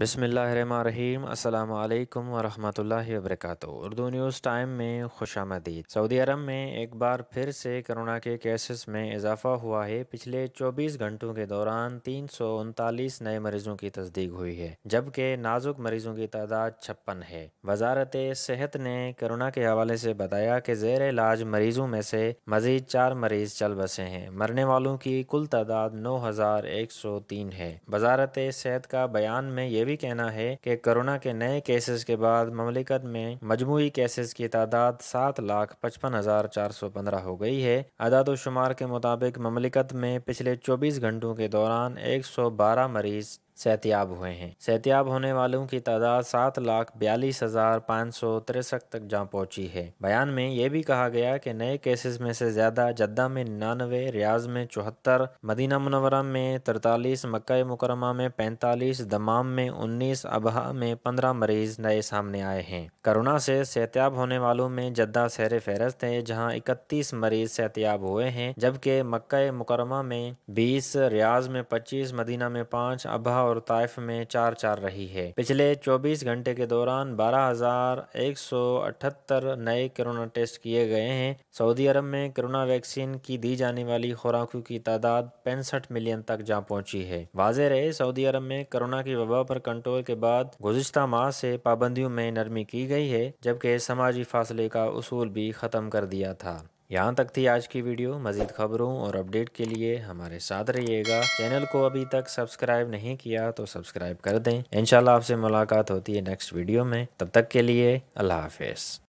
बसमीम् अल्लाम वरहमतुल्लाहि वबरकत Urdu news time में खुश आमदीद सऊदी अरब में एक बार फिर से करोना के केसेस में इजाफा हुआ है पिछले 24 घंटों के दौरान तीन नए मरीजों की तस्दीक हुई है जबकि नाजुक मरीजों की तादाद छप्पन है वजारत सेहत ने करोना के हवाले से बताया कि जेर इलाज मरीजों में से मजीद चार मरीज चल बसे हैं मरने वालों की कुल तादाद नौ है वजारत सेहत का बयान में ये भी कहना है कि कोरोना के नए केसेस के बाद ममलिकत में मजमू केसेस की तादाद सात लाख पचपन हजार चार सौ पंद्रह हो गई है अदाद शुमार के मुताबिक ममलिकत में पिछले चौबीस घंटों के दौरान एक सौ बारह मरीज सहतियाब हुए हैं सहतियाब होने वालों की तादाद सात लाख बयालीस हजार पाँच सौ तिरसठ तक जहाँ पहुंची है बयान में यह भी कहा गया कि नए केसेस में से ज्यादा जद्दा में निन्यानवे रियाज में चौहत्तर मदीना मुनवरम में तिरतालीस मक्का मुकरमा में पैंतालीस दमाम में उन्नीस अबहा में पंद्रह मरीज नए सामने आए हैं करोना से सहतियाब होने वालों में जद्दा सैर फहरस्त है जहाँ इकतीस मरीज सहतियाब हुए हैं जबकि मक्का मुकरमा में बीस रियाज में पच्चीस मदीना में पाँच अबहा और ताइफ में चार चार रही है पिछले चौबीस घंटे के दौरान बारह हजार एक सौ अठहत्तर नए कोरोना टेस्ट किए गए हैं सऊदी अरब में कोरोना वैक्सीन की दी जाने वाली खुराकों की तादाद पैंसठ मिलियन तक जा पहुंची है वाजे रहे सऊदी अरब में कोरोना की वबा पर कंट्रोल के बाद गुजशत माह से पाबंदियों में नरमी की गई है जबकि समाजी फासले का उसूल भी खत्म कर दिया था यहाँ तक थी आज की वीडियो मजीद खबरों और अपडेट के लिए हमारे साथ रहिएगा चैनल को अभी तक सब्सक्राइब नहीं किया तो सब्सक्राइब कर दें इनशाला आपसे मुलाकात होती है नेक्स्ट वीडियो में तब तक के लिए अल्लाह हाफिज़